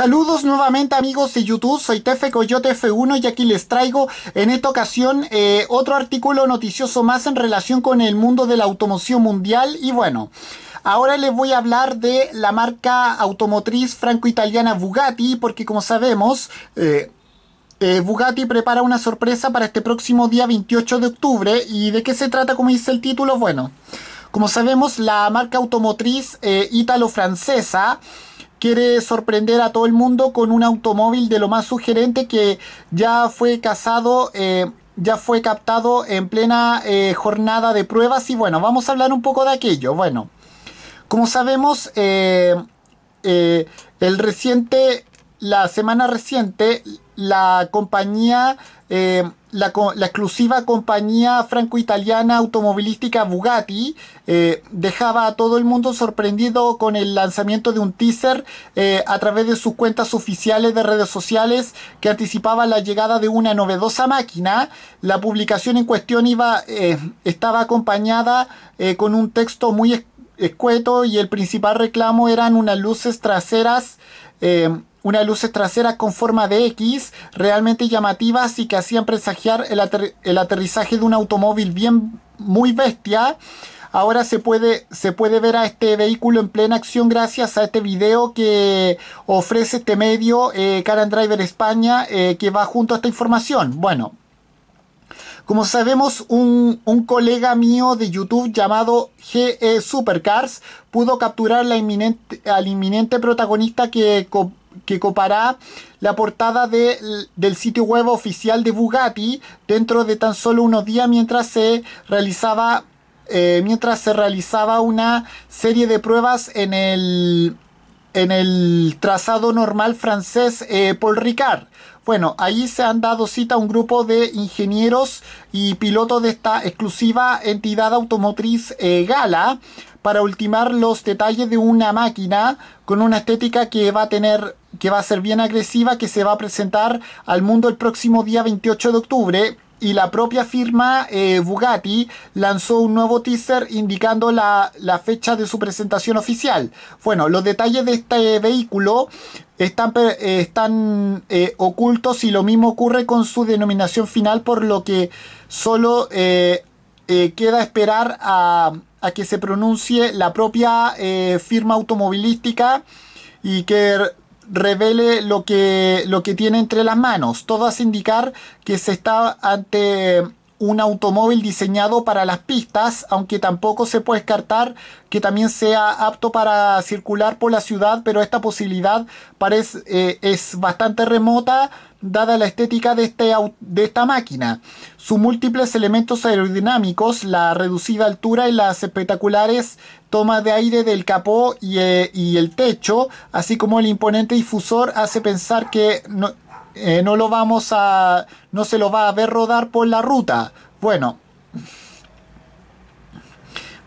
Saludos nuevamente amigos de YouTube, soy Tefe Coyote F1 y aquí les traigo en esta ocasión eh, otro artículo noticioso más en relación con el mundo de la automoción mundial y bueno... Ahora les voy a hablar de la marca automotriz franco-italiana Bugatti, porque como sabemos, eh, eh, Bugatti prepara una sorpresa para este próximo día 28 de octubre. ¿Y de qué se trata, como dice el título? Bueno, como sabemos, la marca automotriz italo francesa quiere sorprender a todo el mundo con un automóvil de lo más sugerente que ya fue cazado, eh, ya fue captado en plena eh, jornada de pruebas y bueno, vamos a hablar un poco de aquello. Bueno, como sabemos, eh, el reciente, la semana reciente, la compañía la, la exclusiva compañía franco-italiana automovilística Bugatti eh, dejaba a todo el mundo sorprendido con el lanzamiento de un teaser eh, a través de sus cuentas oficiales de redes sociales que anticipaba la llegada de una novedosa máquina. La publicación en cuestión iba, eh, estaba acompañada eh, con un texto muy escueto y el principal reclamo eran unas luces traseras unas luces traseras con forma de X realmente llamativas y que hacían presagiar el, aterrizaje de un automóvil bien muy bestia. Ahora se puede, se puede ver a este vehículo en plena acción gracias a este video que ofrece este medio, eh, Car and Driver España, eh, que va junto a esta información. Bueno, como sabemos, un, colega mío de YouTube llamado GE Supercars pudo capturar la inminente, al inminente protagonista que, que copará la portada del sitio web oficial de Bugatti dentro de tan solo unos días mientras se realizaba eh, mientras se realizaba una serie de pruebas en el en el trazado normal francés eh, Paul Ricard. Bueno, ahí se han dado cita a un grupo de ingenieros y pilotos de esta exclusiva entidad automotriz eh, Gala para ultimar los detalles de una máquina con una estética que va a tener que va a ser bien agresiva que se va a presentar al mundo el próximo día 28 de octubre y la propia firma eh, Bugatti lanzó un nuevo teaser indicando la, fecha de su presentación oficial. Bueno, los detalles de este vehículo están, eh, están eh, ocultos y lo mismo ocurre con su denominación final, por lo que solo queda esperar a, a que se pronuncie la propia eh, firma automovilística y que revele lo que, lo que tiene entre las manos. Todo hace indicar que se está ante un automóvil diseñado para las pistas, aunque tampoco se puede descartar que también sea apto para circular por la ciudad, pero esta posibilidad parece, eh, es bastante remota dada la estética de, este, de esta máquina, sus múltiples elementos aerodinámicos, la reducida altura y las espectaculares tomas de aire del capó eh, y, el techo, así como el imponente difusor, hace pensar que no, eh, no lo vamos a, no se lo va a ver rodar por la ruta. Bueno,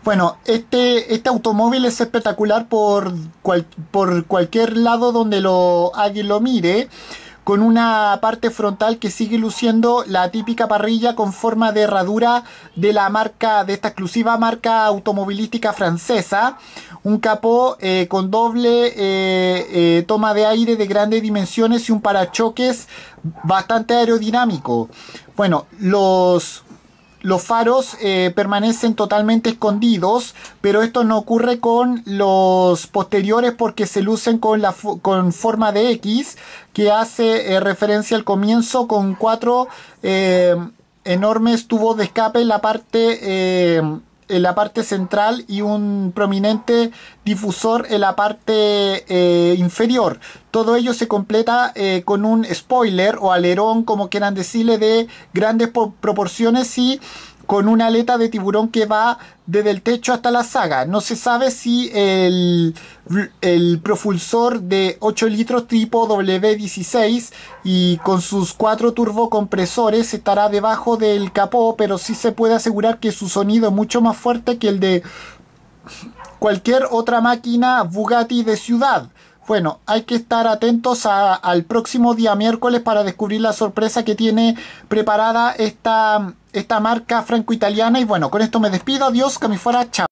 bueno, este, este automóvil es espectacular por, por cualquier lado donde lo, alguien lo mire con una parte frontal que sigue luciendo la típica parrilla con forma de herradura de la marca, de esta exclusiva marca automovilística francesa. Un capó eh, con doble eh, eh, toma de aire de grandes dimensiones y un parachoques bastante aerodinámico. Bueno, los los faros eh, permanecen totalmente escondidos, pero esto no ocurre con los posteriores porque se lucen con, la con forma de X, que hace eh, referencia al comienzo con cuatro eh, enormes tubos de escape en la parte en la parte central y un prominente difusor en la parte eh, inferior. Todo ello se completa eh, con un spoiler o alerón, como quieran decirle, de grandes proporciones y con una aleta de tiburón que va desde el techo hasta la saga. No se sabe si el, el propulsor de 8 litros tipo W16 y con sus cuatro turbocompresores estará debajo del capó, pero sí se puede asegurar que su sonido es mucho más fuerte que el de cualquier otra máquina Bugatti de ciudad. Bueno, hay que estar atentos al próximo día miércoles para descubrir la sorpresa que tiene preparada esta esta marca franco-italiana. Y bueno, con esto me despido. Adiós, que me fuera. Chao.